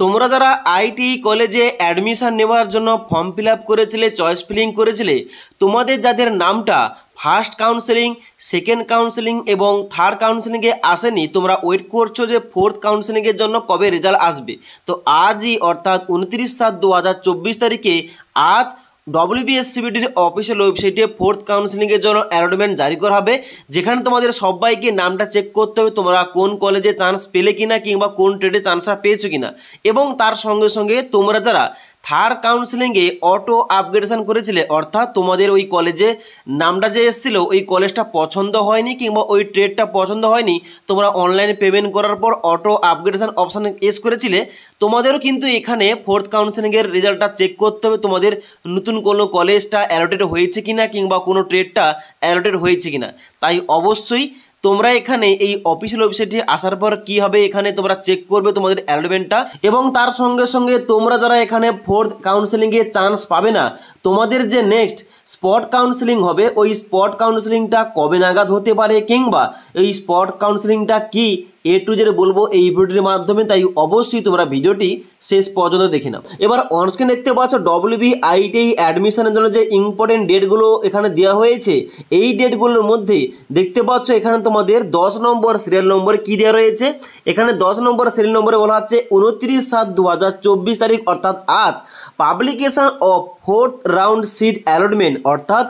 তোমরা যারা আইটি কলেজে অ্যাডমিশান নেওয়ার জন্য ফর্ম ফিল আপ করেছিলে চয়েস ফিলিং করেছিলে তোমাদের যাদের নামটা ফার্স্ট কাউন্সেলিং সেকেন্ড কাউন্সেলিং এবং থার্ড কাউন্সেলিংয়ে আসেনি তোমরা ওয়েট করছো যে ফোর্থ কাউন্সেলিংয়ের জন্য কবে রেজাল্ট আসবে তো আজই অর্থাৎ উনত্রিশ সাত দু তারিখে আজ ডব্লিউবিএসসিবিটির অফিসিয়াল ওয়েবসাইটে ফোর্থ কাউন্সিলিংয়ের জন্য অ্যারোডমেন্ট জারি করা হবে যেখানে তোমাদের সবাইকে নামটা চেক করতে হবে তোমরা কোন কলেজে চান্স পেলে কিনা কিংবা কোন ট্রেডে চান্সটা পেয়েছো কিনা এবং তার সঙ্গে সঙ্গে তোমরা যারা থার কাউন্সিলিংয়ে অটো আপগ্রেডেশন করেছিলে অর্থাৎ তোমাদের ওই কলেজে নামটা যে এসেছিলো ওই কলেজটা পছন্দ হয়নি কিংবা ওই ট্রেডটা পছন্দ হয়নি তোমরা অনলাইনে পেমেন্ট করার পর অটো আপগ্রেডেশন অপশান এস করেছিলে তোমাদেরও কিন্তু এখানে ফোর্থ কাউন্সিলিংয়ের রেজাল্টটা চেক করতে হবে তোমাদের নতুন কোনো কলেজটা অ্যালোটেড হয়েছে কিনা কিংবা কোনো ট্রেডটা অ্যালোটেড হয়েছে কিনা তাই অবশ্যই তোমরা এখানে এই অফিসিয়াল ওয়েবসাইটে আসার পর কি হবে এখানে তোমরা চেক করবে তোমাদের অ্যালটমেন্টটা এবং তার সঙ্গে সঙ্গে তোমরা যারা এখানে ফোর্থ কাউন্সেলিংয়ে চান্স পাবে না তোমাদের যে নেক্সট স্পট কাউন্সেলিং হবে ওই স্পট কাউন্সেলিংটা কবে নাগাদ হতে পারে কিংবা এই স্পট কাউন্সেলিংটা কি এ টু জেড বলবো এই ভিডিওটির মাধ্যমে তাই অবশ্যই তোমরা ভিডিওটি শেষ পর্যন্ত দেখে নাও এবার অনস্ক্রিন দেখতে পাচ্ছ ডব্লিউ বি আইটিআই অ্যাডমিশনের জন্য যে ইম্পর্টেন্ট ডেটগুলো এখানে দেওয়া হয়েছে এই ডেটগুলোর মধ্যে দেখতে পাচ্ছ এখানে তোমাদের দশ নম্বর সিরিয়াল নম্বর কী দেওয়া রয়েছে এখানে দশ নম্বর সিরিয়াল নম্বরে বলা হচ্ছে উনত্রিশ সাত দু তারিখ অর্থাৎ আজ publication of fourth round seat allotment অর্থাৎ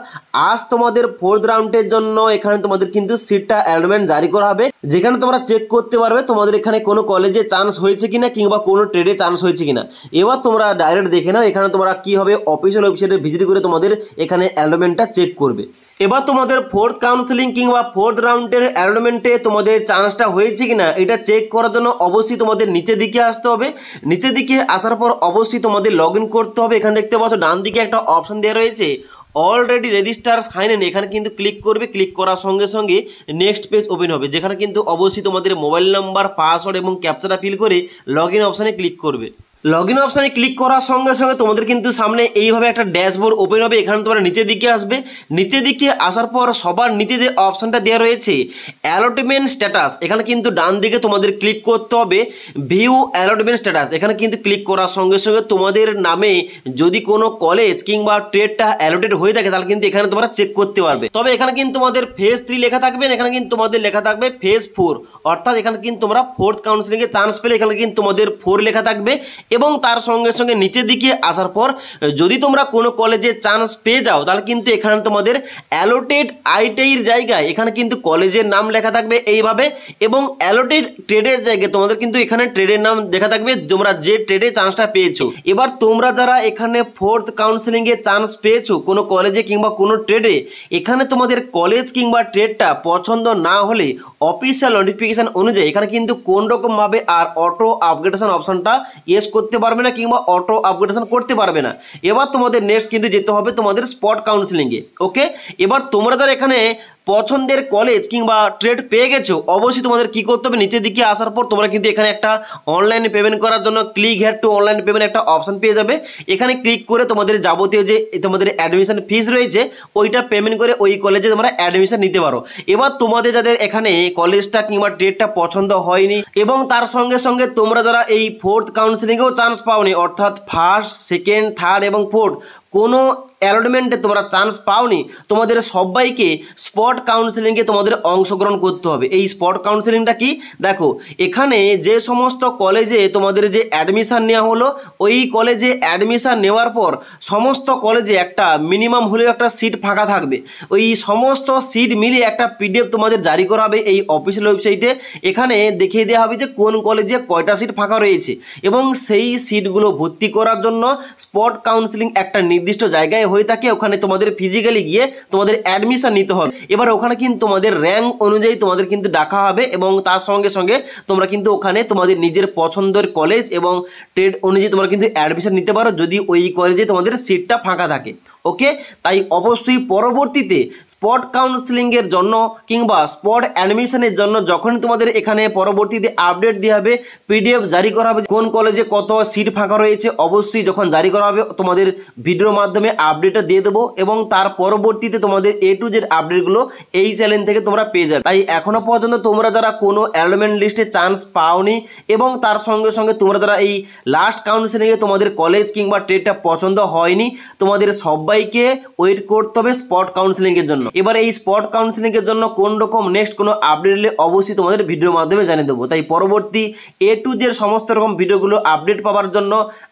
আজ তোমাদের ফোর্থ রাউন্ডের জন্য এখানে তোমাদের কিন্তু সিটটা অ্যালটমেন্ট জারি করা হবে যেখানে তোমরা চেক করতে পারবে তোমাদের এখানে কোনো কলেজে চান্স হয়েছে কিনা কিংবা কোনো ট্রেডে চান্স হয়েছে কিনা এবার তোমরা ডাইরেক্ট দেখে নাও এখানে তোমরা কীভাবে অফিসিয়াল ওয়েবসাইটে ভিজিট করে তোমাদের এখানে অ্যালোমেন্টটা চেক করবে এবার তোমাদের ফোর্থ কাউন্সেলিং কিংবা ফোর্থ রাউন্ডের অ্যালোমেন্টে তোমাদের চান্সটা হয়েছে কিনা এটা চেক করার জন্য অবশ্যই তোমাদের নিচের দিকে আসতে হবে নিচের দিকে আসার পর অবশ্যই তোমাদের লগ করতে হবে এখানে দেখতে পাচ্ছ ডান দিকে একটা অপশান দেওয়া রয়েছে অলরেডি রেজিস্টার সাইন ইন এখানে কিন্তু ক্লিক করবে ক্লিক করার সঙ্গে সঙ্গে নেক্সট পেজ ওপেন হবে যেখানে কিন্তু অবশ্যই তোমাদের মোবাইল নাম্বার পাসওয়ার্ড এবং ক্যাপচাটা ফিল করে লগ ইন অপশানে ক্লিক করবে লগ ইন অপশানে ক্লিক করার সঙ্গে সঙ্গে তোমাদের কিন্তু সামনে এইভাবে একটা ড্যাশবোর্ড ওপেন হবে এখানে তোমার নিচের দিকে আসবে নিচের দিকে আসার পর সবার নিচে যে অপশানটা দেওয়া রয়েছে অ্যালটমেন্ট স্ট্যাটাস এখানে কিন্তু ডান দিকে তোমাদের ক্লিক করতে হবে ভিউ অ্যালটমেন্ট স্ট্যাটাস এখানে কিন্তু ক্লিক করার সঙ্গে সঙ্গে তোমাদের নামে যদি কোনো কলেজ কিংবা ট্রেডটা অ্যালোটেড হয়ে থাকে তাহলে কিন্তু এখানে তোমরা চেক করতে পারবে তবে এখানে কিন্তু তোমাদের ফেজ থ্রি লেখা থাকবে এখানে কিন্তু তোমাদের লেখা থাকবে ফেজ ফোর অর্থাৎ এখানে কিন্তু তোমরা ফোর্থ কাউন্সিলিংয়ে চান্স পেলে এখানে কিন্তু তোমাদের ফোর লেখা থাকবে এবং তার সঙ্গে সঙ্গে নিচের দিকে আসার পর যদি তোমরা কোনো কলেজে চান্স পেয়ে যাও তাহলে কিন্তু এখানে তোমাদের অ্যালোটেড আইটিআইয়ের জায়গায় এখানে কিন্তু কলেজের নাম লেখা থাকবে এইভাবে এবং অ্যালোটেড ট্রেডের জায়গায় তোমাদের কিন্তু এখানে ট্রেডের নাম দেখা থাকবে তোমরা যে ট্রেডে চান্সটা পেয়েছো এবার তোমরা যারা এখানে ফোর্থ কাউন্সিলিংয়ে চান্স পেয়েছো কোনো কলেজে কিংবা কোনো ট্রেডে এখানে তোমাদের কলেজ কিংবা ট্রেডটা পছন্দ না হলে অফিসিয়াল নোটিফিকেশান অনুযায়ী এখানে কিন্তু কোন রকমভাবে আর অটো আপগ্রেডেশন অপশানটা ইয়েস করতে করতে পারবে না কিংবা অটো আপগ্রেডেশন করতে পারবে না এবার তোমাদের নেক্সট কিন্তু যেতে হবে তোমাদের স্পট কাউন্সিলিংয়ে ওকে এবার তোমরা যারা এখানে পছন্দের কলেজ কিংবা ট্রেড পেয়ে গেছো অবশ্যই তোমাদের কি করতে হবে নিচের দিকে আসার পর তোমরা কিন্তু এখানে একটা অনলাইন পেমেন্ট করার জন্য click here to online payment একটা অপশান পেয়ে যাবে এখানে ক্লিক করে তোমাদের যাবতীয় যে তোমাদের অ্যাডমিশন ফিস রয়েছে ওইটা পেমেন্ট করে ওই কলেজে তোমরা অ্যাডমিশন নিতে পারো এবার তোমাদের যাদের এখানে কলেজটা কিংবা ট্রেডটা পছন্দ হয়নি এবং তার সঙ্গে সঙ্গে তোমরা যারা এই ফোর্থ কাউন্সিলিংয়েও চান্স পাওনি অর্থাৎ ফার্স্ট সেকেন্ড থার্ড এবং ফোর্থ কোনো অ্যালটমেন্টে তোমরা চান্স পাওনি তোমাদের সবাইকে স্পট কাউন্সেলিংয়ে তোমাদের অংশগ্রহণ করতে হবে এই স্পট কাউন্সেলিংটা কি দেখো এখানে যে সমস্ত কলেজে তোমাদের যে অ্যাডমিশান নেওয়া হলো ওই কলেজে অ্যাডমিশান নেওয়ার পর সমস্ত কলেজে একটা মিনিমাম হলেও একটা সিট ফাঁকা থাকবে ওই সমস্ত সিট মিলিয়ে একটা পিডিএফ তোমাদের জারি করা হবে এই অফিসিয়াল ওয়েবসাইটে এখানে দেখিয়ে দেওয়া হবে যে কোন কলেজে কয়টা সিট ফাঁকা রয়েছে এবং সেই সিটগুলো ভর্তি করার জন্য স্পট কাউন্সেলিং একটা নির্দিষ্ট নির্দিষ্ট জায়গায় হয়ে থাকে ওখানে তোমাদের ফিজিক্যালি গিয়ে তোমাদের অ্যাডমিশন নিতে হবে এবার ওখানে কিন্তু তোমাদের র্যাঙ্ক অনুযায়ী তোমাদের কিন্তু ডাকা হবে এবং তার সঙ্গে সঙ্গে তোমরা কিন্তু ওখানে তোমাদের নিজের পছন্দের কলেজ এবং ট্রেড অনুযায়ী তোমরা কিন্তু অ্যাডমিশন নিতে পারো যদি ওই কলেজে তোমাদের সিটটা ফাঁকা থাকে ওকে তাই অবশ্যই পরবর্তীতে স্পট কাউন্সেলিংয়ের জন্য কিংবা স্পট অ্যাডমিশনের জন্য যখন তোমাদের এখানে পরবর্তীতে আপডেট দেওয়া হবে পিডিএফ জারি করা হবে কোন কলেজে কত সিট ফাঁকা রয়েছে অবশ্যই যখন জারি করা হবে তোমাদের ভিডিওর মাধ্যমে আপডেটটা দিয়ে দেবো এবং তার পরবর্তীতে তোমাদের এ টু জেড আপডেটগুলো এই চ্যানেল থেকে তোমরা পেয়ে যাবে তাই এখনও পর্যন্ত তোমরা যারা কোনো অ্যালোমেন্ট লিস্টে চান্স পাওনি এবং তার সঙ্গে সঙ্গে তোমরা যারা এই লাস্ট কাউন্সিলিংয়ে তোমাদের কলেজ কিংবা ট্রেডটা পছন্দ হয়নি তোমাদের সবাইকে ওয়েট করতে হবে স্পট কাউন্সিলিংয়ের জন্য এবার এই স্পট কাউন্সিলিংয়ের জন্য কোন রকম নেক্সট কোনো আপডেট এলে অবশ্যই তোমাদের ভিডিওর মাধ্যমে জানিয়ে দেবো তাই পরবর্তী এ টু জের সমস্ত রকম ভিডিওগুলো আপডেট পাওয়ার জন্য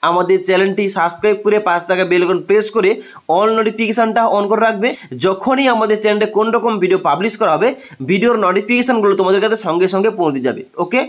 আমাদের চ্যানেলটি সাবস্ক্রাইব করে পাঁচ টাকা বেলকন প্রেস করে অল নোটিফিকেশানটা অন করে রাখবে যখনই আমাদের চ্যানেলে কোন রকম ভিডিও পাবলিশ করা হবে ভিডিওর নোটিফিকেশানগুলো তোমাদের কাছে সঙ্গে সঙ্গে পৌঁছে যাবে ওকে